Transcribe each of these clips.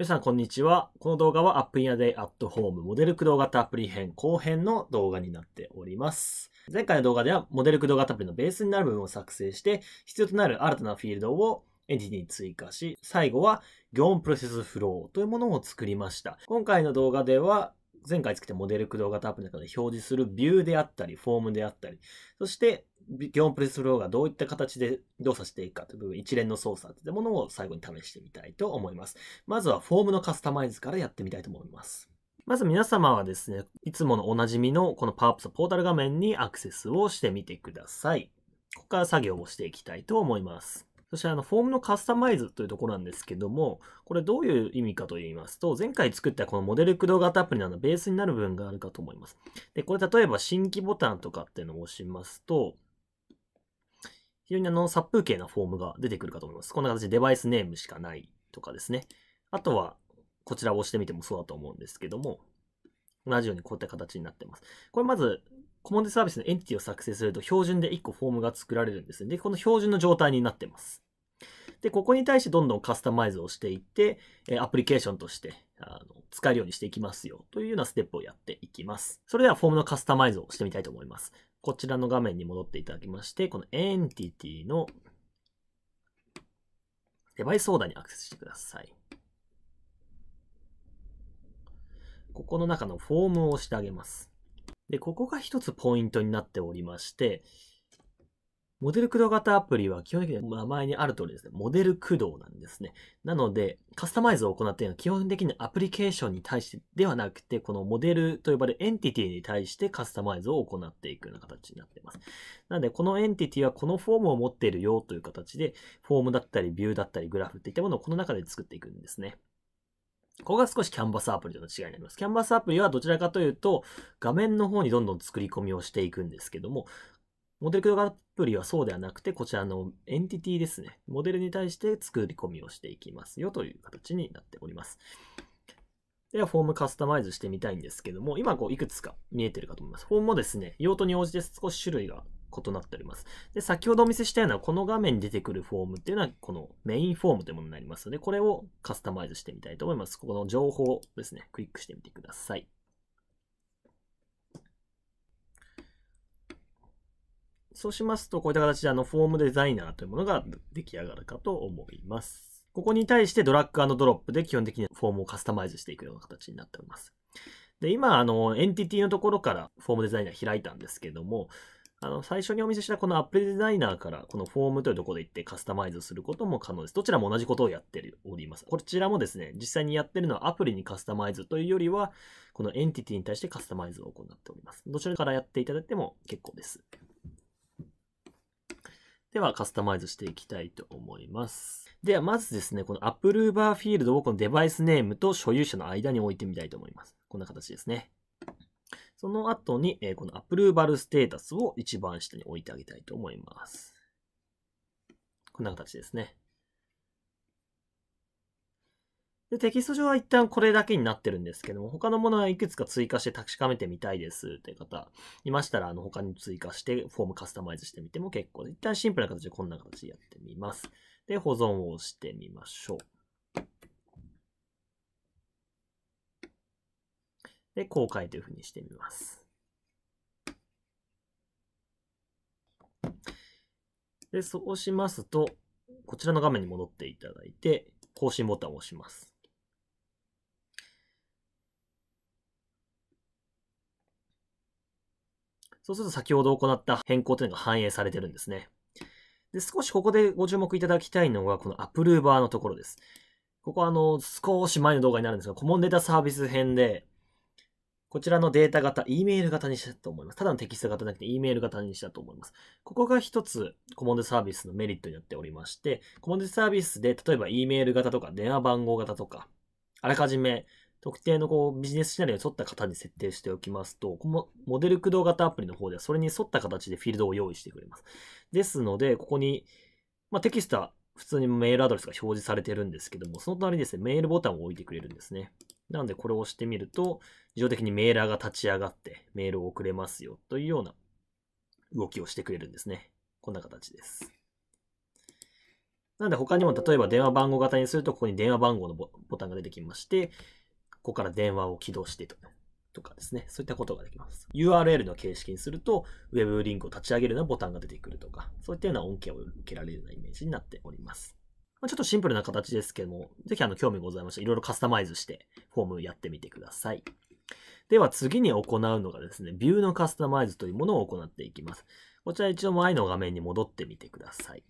皆さん、こんにちは。この動画はア p in a Day at Home モデル駆動型アプリ編後編の動画になっております。前回の動画ではモデル駆動型アプリのベースになる部分を作成して必要となる新たなフィールドをエンティティに追加し、最後は業務プロセスフローというものを作りました。今回の動画では前回作ったモデル駆動型アプリの中で表示するビューであったり、フォームであったり、そして業務プレスフローがどういった形で動作していくかという部分、一連の操作というものを最後に試してみたいと思います。まずはフォームのカスタマイズからやってみたいと思います。まず皆様はですね、いつものおなじみのこのパワーアップスポータル画面にアクセスをしてみてください。ここから作業をしていきたいと思います。そしてあの、フォームのカスタマイズというところなんですけども、これどういう意味かと言いますと、前回作ったこのモデル駆動型アプリなどベースになる部分があるかと思います。で、これ例えば新規ボタンとかっていうのを押しますと、非常にあの殺風景なフォームが出てくるかと思います。こんな形でデバイスネームしかないとかですね。あとは、こちらを押してみてもそうだと思うんですけども、同じようにこういった形になってます。これまず、コモンディサービスのエンティティを作成すると標準で1個フォームが作られるんですね。で、この標準の状態になってます。で、ここに対してどんどんカスタマイズをしていって、アプリケーションとしてあの使えるようにしていきますよというようなステップをやっていきます。それではフォームのカスタマイズをしてみたいと思います。こちらの画面に戻っていただきまして、このエンティティのデバイスオーダーにアクセスしてください。ここの中のフォームを押してあげます。で、ここが一つポイントになっておりまして、モデル駆動型アプリは基本的に名前にある通りですね、モデル駆動なんですね。なので、カスタマイズを行っているのは基本的にアプリケーションに対してではなくて、このモデルと呼ばれるエンティティに対してカスタマイズを行っていくような形になっています。なので、このエンティティはこのフォームを持っているよという形で、フォームだったり、ビューだったり、グラフっていったものをこの中で作っていくんですね。ここが少しキャンバスアプリとの違いになります。キャンバスアプリはどちらかというと、画面の方にどんどん作り込みをしていくんですけども、モデルクロアプリはそうではなくて、こちらのエンティティですね。モデルに対して作り込みをしていきますよという形になっております。では、フォームカスタマイズしてみたいんですけども、今、こう、いくつか見えてるかと思います。フォームもですね、用途に応じて少し種類が異なっております。で、先ほどお見せしたような、この画面に出てくるフォームっていうのは、このメインフォームというものになりますので、これをカスタマイズしてみたいと思います。ここの情報ですね、クリックしてみてください。そうしますと、こういった形であのフォームデザイナーというものが出来上がるかと思います。ここに対してドラッグドロップで基本的にフォームをカスタマイズしていくような形になっております。で、今、あの、エンティティのところからフォームデザイナー開いたんですけども、あの、最初にお見せしたこのアプリデザイナーからこのフォームというところで行ってカスタマイズすることも可能です。どちらも同じことをやっております。こちらもですね、実際にやってるのはアプリにカスタマイズというよりは、このエンティティに対してカスタマイズを行っております。どちらからやっていただいても結構です。ではカスタマイズしていきたいと思います。ではまずですね、このアプルーバーフィールドをこのデバイスネームと所有者の間に置いてみたいと思います。こんな形ですね。その後に、えこのアプルーバルステータスを一番下に置いてあげたいと思います。こんな形ですね。で、テキスト上は一旦これだけになってるんですけども、他のものはいくつか追加して確かめてみたいですっていう方いましたら、あの、他に追加して、フォームカスタマイズしてみても結構で、一旦シンプルな形でこんな形でやってみます。で、保存を押してみましょう。で、公開というふうにしてみます。で、そうしますと、こちらの画面に戻っていただいて、更新ボタンを押します。そうすると先ほど行った変更というのが反映されてるんですね。で、少しここでご注目いただきたいのが、このアプルーバーのところです。ここはあの、少し前の動画になるんですが、コモンデータサービス編で、こちらのデータ型、E メール型にしたと思います。ただのテキスト型じゃなくて E メール型にしたと思います。ここが一つ、コモンデサービスのメリットになっておりまして、コモンデサービスで、例えば E メール型とか電話番号型とか、あらかじめ特定のこうビジネスシナリオに沿った型に設定しておきますと、このモデル駆動型アプリの方ではそれに沿った形でフィールドを用意してくれます。ですので、ここに、まあ、テキストは普通にメールアドレスが表示されてるんですけども、その隣にですね、メールボタンを置いてくれるんですね。なので、これを押してみると、自動的にメーラーが立ち上がってメールを送れますよというような動きをしてくれるんですね。こんな形です。なので他にも例えば電話番号型にするとここに電話番号のボタンが出てきまして、ここから電話を起動してとかですね、そういったことができます。URL の形式にすると、Web リンクを立ち上げるようなボタンが出てくるとか、そういったような恩恵を受けられるようなイメージになっております。まちょっとシンプルな形ですけども、ぜひあの興味ございましたらいろいろカスタマイズしてフォームやってみてください。では次に行うのがですね、ビューのカスタマイズというものを行っていきます。こちら一度前の画面に戻ってみてください。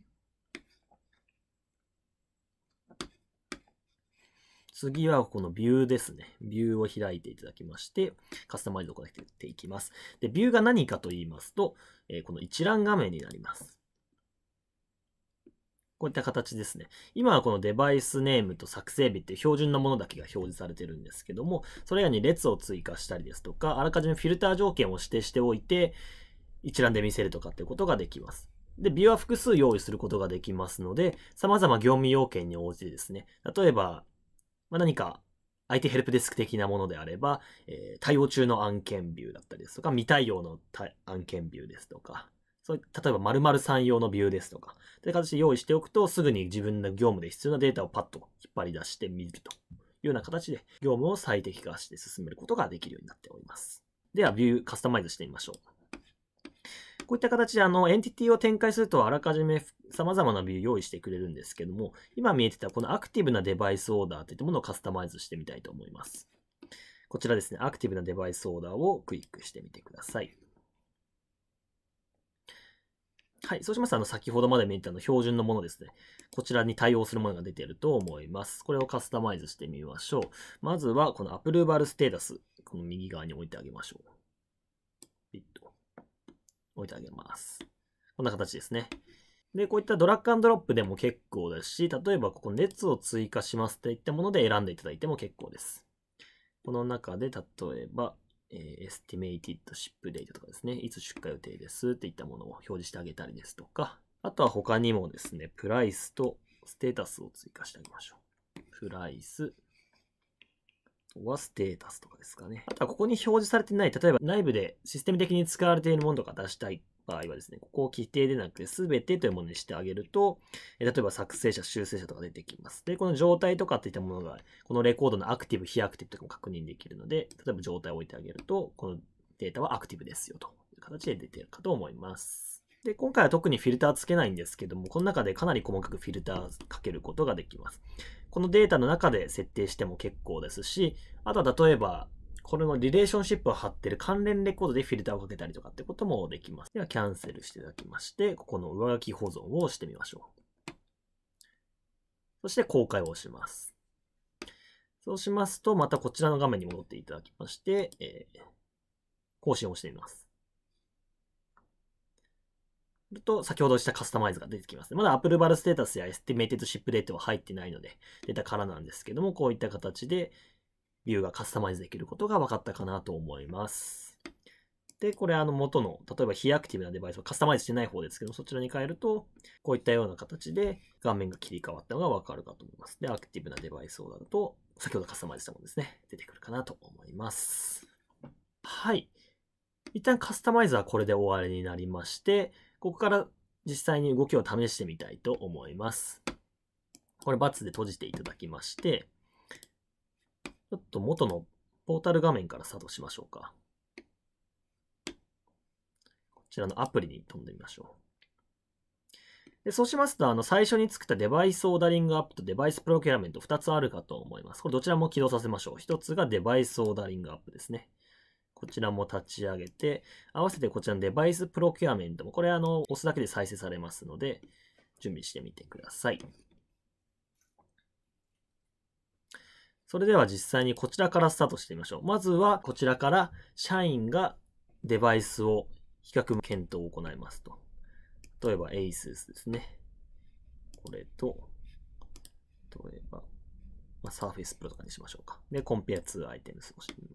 次はこのビューですね。ビューを開いていただきまして、カスタマイズを行っていきます。で、ビューが何かと言いますと、えこの一覧画面になります。こういった形ですね。今はこのデバイスネームと作成日っていう標準のものだけが表示されてるんですけども、それ以外に列を追加したりですとか、あらかじめフィルター条件を指定しておいて、一覧で見せるとかっていうことができます。で、ビューは複数用意することができますので、様々業務要件に応じてですね、例えばまあ、何か IT ヘルプデスク的なものであれば、えー、対応中の案件ビューだったりですとか、未対応の案件ビューですとか、そう例えば〇〇さん用のビューですとか、という形で用意しておくと、すぐに自分の業務で必要なデータをパッと引っ張り出してみるというような形で、業務を最適化して進めることができるようになっております。では、ビューカスタマイズしてみましょう。こういった形であのエンティティを展開するとあらかじめ様々なビュー用意してくれるんですけども、今見えてたこのアクティブなデバイスオーダーといったものをカスタマイズしてみたいと思います。こちらですね、アクティブなデバイスオーダーをクリックしてみてください。はい。そうしますと、あの、先ほどまで見えてたの標準のものですね。こちらに対応するものが出ていると思います。これをカスタマイズしてみましょう。まずは、このアプルーバルステータス。この右側に置いてあげましょう。ピッと。置いてあげます。こんな形ですね。で、こういったドラッグアンドロップでも結構ですし、例えばここ熱を追加しますといったもので選んでいただいても結構です。この中で、例えば、えー、estimated ship date とかですね、いつ出荷予定ですっていったものを表示してあげたりですとか、あとは他にもですね、プライスとステータスを追加してあげましょう。プライス、はステータスとかですかね。あとはここに表示されてない、例えば内部でシステム的に使われているものとか出したい場合はですね、ここを規定でなくて全てというものにしてあげると、例えば作成者、修正者とか出てきます。で、この状態とかっていったものが、このレコードのアクティブ、非アクティブとかも確認できるので、例えば状態を置いてあげると、このデータはアクティブですよという形で出てるかと思います。で、今回は特にフィルターつけないんですけども、この中でかなり細かくフィルターかけることができます。このデータの中で設定しても結構ですし、あとは例えば、これのリレーションシップを貼ってる関連レコードでフィルターをかけたりとかってこともできます。では、キャンセルしていただきまして、ここの上書き保存をしてみましょう。そして、公開を押します。そうしますと、またこちらの画面に戻っていただきまして、えー、更新をしてみます。ると、先ほどしたカスタマイズが出てきます、ね。まだアップルバルステータスやエスティメイテッドシップデートは入ってないので、出たからなんですけども、こういった形で、ビューがカスタマイズできることが分かったかなと思います。で、これあの元の、例えば非アクティブなデバイスはカスタマイズしてない方ですけど、そちらに変えると、こういったような形で画面が切り替わったのがわかるかと思います。で、アクティブなデバイスをだると、先ほどカスタマイズしたものですね、出てくるかなと思います。はい。一旦カスタマイズはこれで終わりになりまして、ここから実際に動きを試してみたいと思います。これ、バツで閉じていただきまして、ちょっと元のポータル画面から作動しましょうか。こちらのアプリに飛んでみましょう。でそうしますと、あの最初に作ったデバイスオーダリングアップとデバイスプロキュラメント2つあるかと思います。これどちらも起動させましょう。1つがデバイスオーダリングアップですね。こちらも立ち上げて、合わせてこちらのデバイスプロキュアメントも、これあの、押すだけで再生されますので、準備してみてください。それでは実際にこちらからスタートしてみましょう。まずはこちらから社員がデバイスを比較検討を行いますと。例えば ASUS ですね。これと、例えば、まあ、Surface Pro とかにしましょうか。で、Compare テム i t をしてみ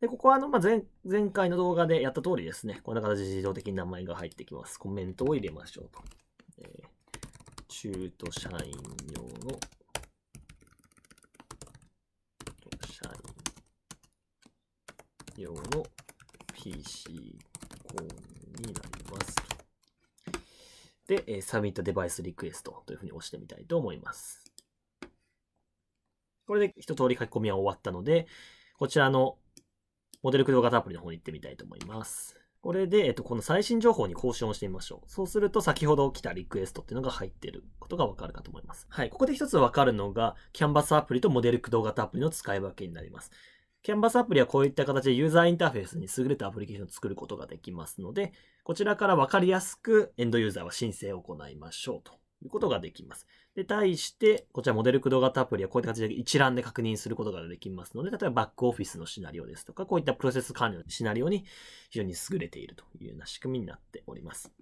で、ここはあの、まあ、前、前回の動画でやった通りですね、こんな形で自動的に名前が入ってきます。コメントを入れましょうと。えー、中途社員用の、社員用の PC コーンになりますで、えー、サミットデバイスリクエストというふうに押してみたいと思います。これで一通り書き込みは終わったので、こちらのモデル駆動型アプリの方に行ってみたいと思います。これで、えっと、この最新情報に更新をしてみましょう。そうすると、先ほど来たリクエストっていうのが入ってることがわかるかと思います。はい。ここで一つわかるのが、キャンバスアプリとモデル駆動型アプリの使い分けになります。キャンバスアプリはこういった形でユーザーインターフェースに優れたアプリケーションを作ることができますので、こちらからわかりやすくエンドユーザーは申請を行いましょうと。いうことができます。で、対して、こちらモデル駆動型アプリはこういった形で一覧で確認することができますので、例えばバックオフィスのシナリオですとか、こういったプロセス管理のシナリオに非常に優れているというような仕組みになっております。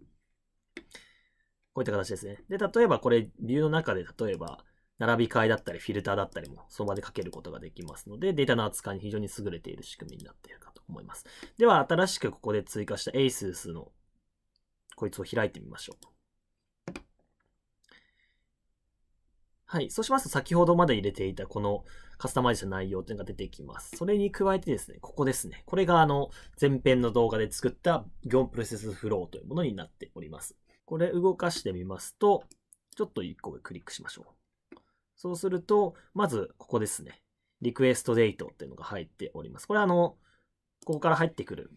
こういった形ですね。で、例えばこれ、ビューの中で例えば、並び替えだったり、フィルターだったりも、その場でかけることができますので、データの扱いに非常に優れている仕組みになっているかと思います。では、新しくここで追加した ASUS のこいつを開いてみましょう。はい。そうしますと、先ほどまで入れていたこのカスタマイズした内容というのが出てきます。それに加えてですね、ここですね。これがあの、前編の動画で作った業務プロセスフローというものになっております。これ動かしてみますと、ちょっと1個クリックしましょう。そうすると、まずここですね。リクエストデートっていうのが入っております。これはあの、ここから入ってくる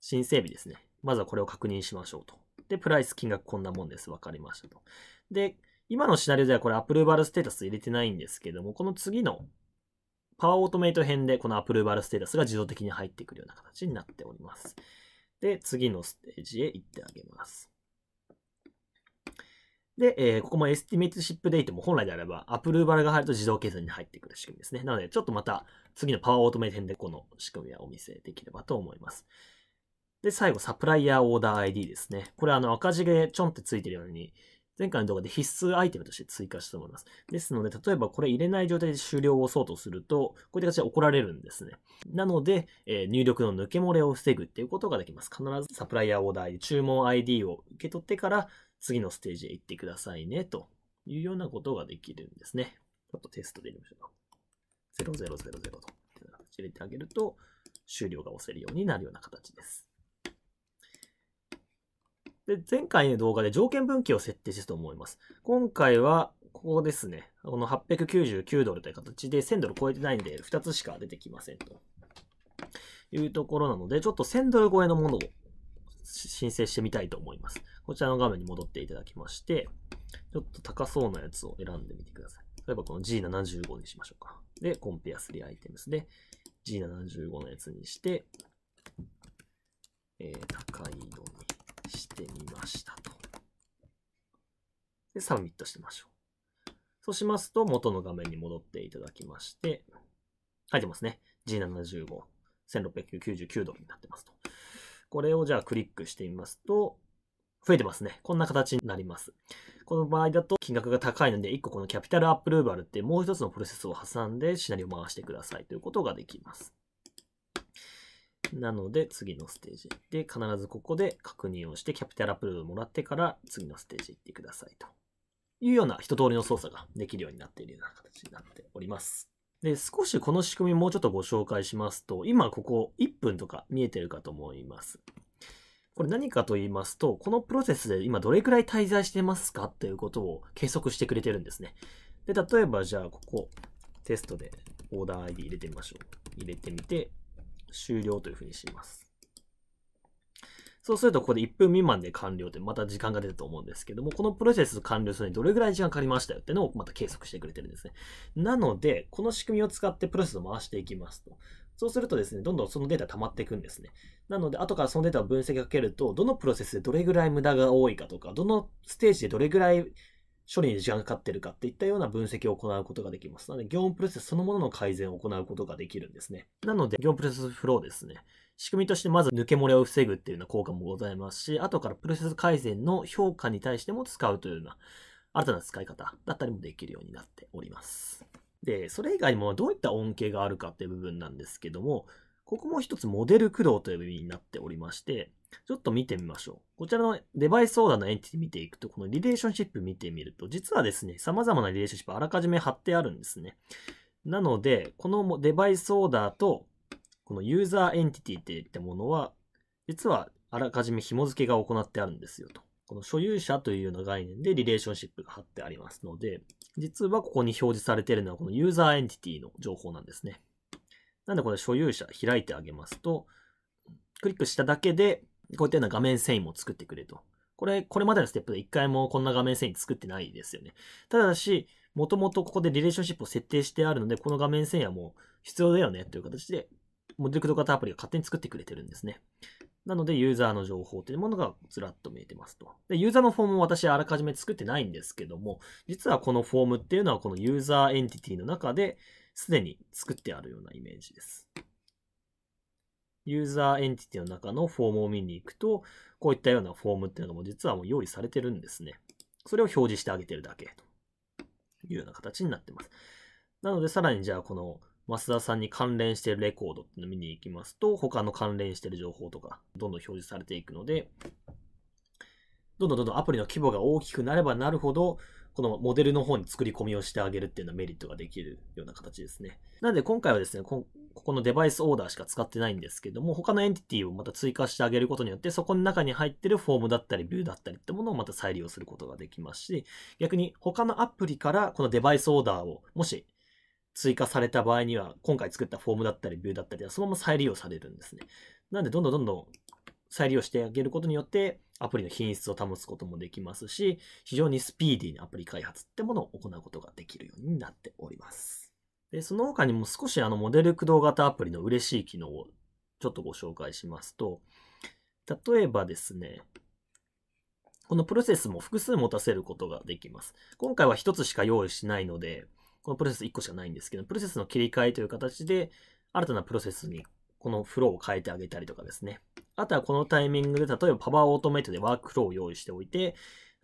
申請日ですね。まずはこれを確認しましょうと。で、プライス金額こんなもんです。わかりましたと。で、今のシナリオではこれアプルーバルステータス入れてないんですけども、この次のパワーオートメイト編でこのアプルーバルステータスが自動的に入ってくるような形になっております。で、次のステージへ行ってあげます。で、えー、ここもエスティメイトシップデイトも本来であれば、アプルーバルが入ると自動計算に入ってくる仕組みですね。なので、ちょっとまた次のパワーオートメイト編でこの仕組みはお見せできればと思います。で、最後、サプライヤーオーダー ID ですね。これあの赤字でちょんってついてるように、前回の動画で必須アイテムとして追加したと思います。ですので、例えばこれ入れない状態で終了を押そうとすると、こういった形で怒られるんですね。なので、え入力の抜け漏れを防ぐっていうことができます。必ずサプライヤーオーダー注文 ID を受け取ってから、次のステージへ行ってくださいね、というようなことができるんですね。ちょっとテストで入れましょう。0000と入れてあげると、終了が押せるようになるような形です。で、前回の動画で条件分岐を設定したと思います。今回は、ここですね。この899ドルという形で1000ドル超えてないんで、2つしか出てきませんと。いうところなので、ちょっと1000ドル超えのものを申請してみたいと思います。こちらの画面に戻っていただきまして、ちょっと高そうなやつを選んでみてください。例えばこの G75 にしましょうか。で、コンペア3アイテムスで G75 のやつにして、えー、高いのル。してみましたと。で、サミットしましょう。そうしますと、元の画面に戻っていただきまして、書いてますね。G75、1699ドルになってますと。これをじゃあクリックしてみますと、増えてますね。こんな形になります。この場合だと金額が高いので、1個このキャピタルアップルーバルってもう1つのプロセスを挟んでシナリオを回してくださいということができます。なので、次のステージ。で、必ずここで確認をして、キャピタルアプローブもらってから、次のステージ行ってくださいと。いうような一通りの操作ができるようになっているような形になっております。で、少しこの仕組みもうちょっとご紹介しますと、今ここ1分とか見えてるかと思います。これ何かと言いますと、このプロセスで今どれくらい滞在してますかということを計測してくれてるんですね。で、例えばじゃあここテストでオーダー ID 入れてみましょう。入れてみて、終了というふうにします。そうすると、ここで1分未満で完了って、また時間が出たと思うんですけども、このプロセス完了するのにどれぐらい時間かかりましたよっていうのをまた計測してくれてるんですね。なので、この仕組みを使ってプロセスを回していきますと。そうするとですね、どんどんそのデータ溜まっていくんですね。なので、後からそのデータを分析かけると、どのプロセスでどれぐらい無駄が多いかとか、どのステージでどれぐらい処理に時間がかかってるかっていったような分析を行うことができます。なので、業務プロセスそのものの改善を行うことができるんですね。なので、業務プロセスフローですね。仕組みとしてまず抜け漏れを防ぐっていうような効果もございますし、後からプロセス改善の評価に対しても使うというような新たな使い方だったりもできるようになっております。で、それ以外にもどういった恩恵があるかっていう部分なんですけども、ここも一つモデル駆動という意味になっておりまして、ちょっと見てみましょう。こちらのデバイスオーダーのエンティティ見ていくと、このリレーションシップ見てみると、実はですね、様々なリレーションシップあらかじめ貼ってあるんですね。なので、このデバイスオーダーと、このユーザーエンティティっていったものは、実はあらかじめ紐付けが行ってあるんですよと。この所有者というような概念でリレーションシップが貼ってありますので、実はここに表示されているのはこのユーザーエンティティの情報なんですね。なんでこれ所有者開いてあげますと、クリックしただけでこういったような画面遷移も作ってくれと。これ、これまでのステップで一回もこんな画面遷移作ってないですよね。ただし、もともとここでリレーションシップを設定してあるので、この画面遷移はもう必要だよねという形で、モデルクド型アプリが勝手に作ってくれてるんですね。なので、ユーザーの情報というものがずらっと見えてますと。で、ユーザーのフォームも私あらかじめ作ってないんですけども、実はこのフォームっていうのはこのユーザーエンティティの中で、すでに作ってあるようなイメージです。ユーザーエンティティの中のフォームを見に行くと、こういったようなフォームっていうのも実はもう用意されてるんですね。それを表示してあげてるだけというような形になってます。なので、さらにじゃあこの増田さんに関連してるレコードっていうのを見に行きますと、他の関連してる情報とか、どんどん表示されていくので、どんどんどんどんアプリの規模が大きくなればなるほど、このモデルの方に作り込みをしてあげるっていうのはメリットができるような形ですね。なので今回はですね、ここのデバイスオーダーしか使ってないんですけども、他のエンティティをまた追加してあげることによって、そこの中に入ってるフォームだったり、ビューだったりってものをまた再利用することができますし、逆に他のアプリからこのデバイスオーダーを、もし追加された場合には、今回作ったフォームだったり、ビューだったりは、そのまま再利用されるんですね。なんで、どんどんどんどん再利用してあげることによって、アプリの品質を保つこともできますし、非常にスピーディーなアプリ開発ってものを行うことができるようになっております。で、その他にも少しあのモデル駆動型アプリの嬉しい機能をちょっとご紹介しますと、例えばですね、このプロセスも複数持たせることができます。今回は1つしか用意しないので、このプロセス1個しかないんですけど、プロセスの切り替えという形で、新たなプロセスにこのフローを変えてあげたりとかですね。あとはこのタイミングで、例えばパワーオートメイトでワークフローを用意しておいて、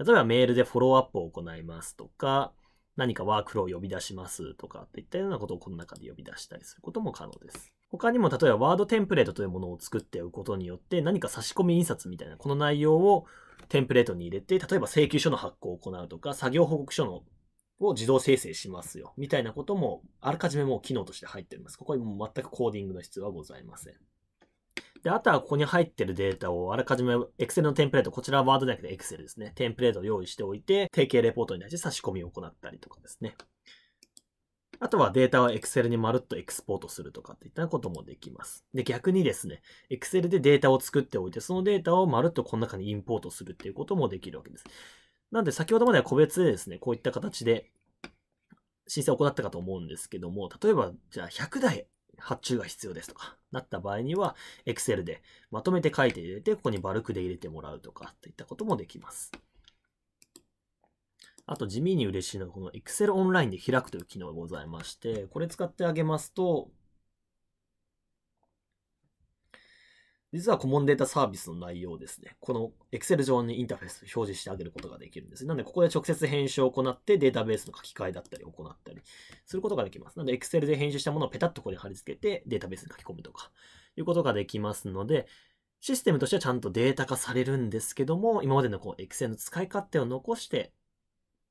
例えばメールでフォローアップを行いますとか、何かワークフローを呼び出しますとかっていったようなことをこの中で呼び出したりすることも可能です。他にも例えばワードテンプレートというものを作っておくことによって何か差し込み印刷みたいなこの内容をテンプレートに入れて例えば請求書の発行を行うとか作業報告書のを自動生成しますよみたいなこともあらかじめもう機能として入っております。ここにも全くコーディングの必要はございません。で、あとはここに入ってるデータをあらかじめ Excel のテンプレート、こちらは Word だけで Excel ですね。テンプレートを用意しておいて、定型レポートに対して差し込みを行ったりとかですね。あとはデータを Excel にまるっとエクスポートするとかっていったこともできます。で、逆にですね、Excel でデータを作っておいて、そのデータをまるっとこの中にインポートするっていうこともできるわけです。なんで、先ほどまでは個別でですね、こういった形で申請を行ったかと思うんですけども、例えば、じゃあ100台発注が必要ですとか、なった場合には、Excel でまとめて書いて入れて、ここにバルクで入れてもらうとか、といったこともできます。あと地味に嬉しいのはこの Excel オンラインで開くという機能がございまして、これ使ってあげますと、実はコモンデータサービスの内容をですね、この Excel 上にインターフェース表示してあげることができるんです。なので、ここで直接編集を行ってデータベースの書き換えだったり行ったりすることができます。なので、Excel で編集したものをペタッとここに貼り付けてデータベースに書き込むとかいうことができますので、システムとしてはちゃんとデータ化されるんですけども、今までのこう Excel の使い勝手を残して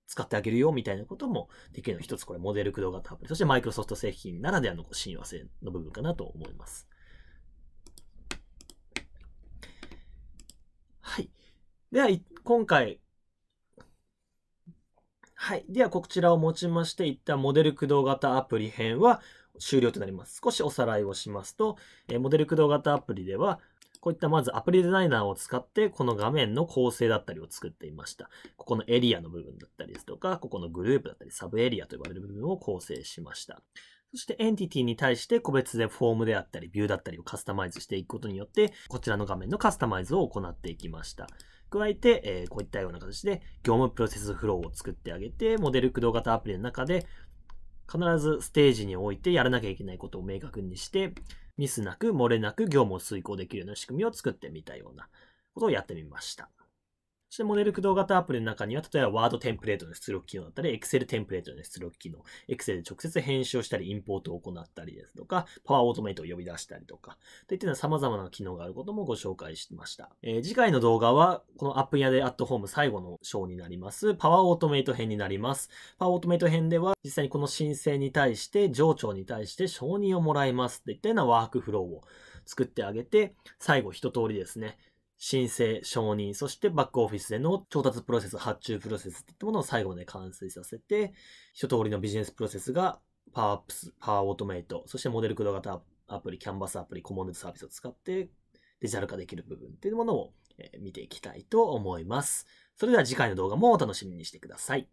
使ってあげるよみたいなこともできるの一つこれモデル駆動型アプリ。そしてマイクロソフト製品ならではの親和性の部分かなと思います。では、今回、はい。では、こちらをもちまして、一旦モデル駆動型アプリ編は終了となります。少しおさらいをしますと、えモデル駆動型アプリでは、こういったまずアプリデザイナーを使ってこの画面の構成だったりを作っていました。ここのエリアの部分だったりですとか、ここのグループだったりサブエリアと呼ばれる部分を構成しました。そしてエンティティに対して個別でフォームであったりビューだったりをカスタマイズしていくことによって、こちらの画面のカスタマイズを行っていきました。加えて、えー、こういったような形で業務プロセスフローを作ってあげて、モデル駆動型アプリの中で必ずステージにおいてやらなきゃいけないことを明確にして、ミスなく漏れなく業務を遂行できるような仕組みを作ってみたようなことをやってみました。そしてモデル駆動型アプリの中には、例えばワードテンプレートの出力機能だったり、Excel テンプレートの出力機能、Excel で直接編集をしたり、インポートを行ったりですとか、Power Automate を呼び出したりとか、といったような様々な機能があることもご紹介しました。えー、次回の動画は、このアップイヤでアットホーム最後の章になります、Power Automate 編になります。Power Automate 編では、実際にこの申請に対して、上長に対して承認をもらいますといったようなワークフローを作ってあげて、最後一通りですね、申請、承認、そしてバックオフィスでの調達プロセス、発注プロセスっていったものを最後まで完成させて、一通りのビジネスプロセスがパワーアップス、パワーオートメイト、そしてモデル駆動型アプリ、キャンバスアプリ、コモンネットサービスを使ってデジタル化できる部分っていうものを見ていきたいと思います。それでは次回の動画もお楽しみにしてください。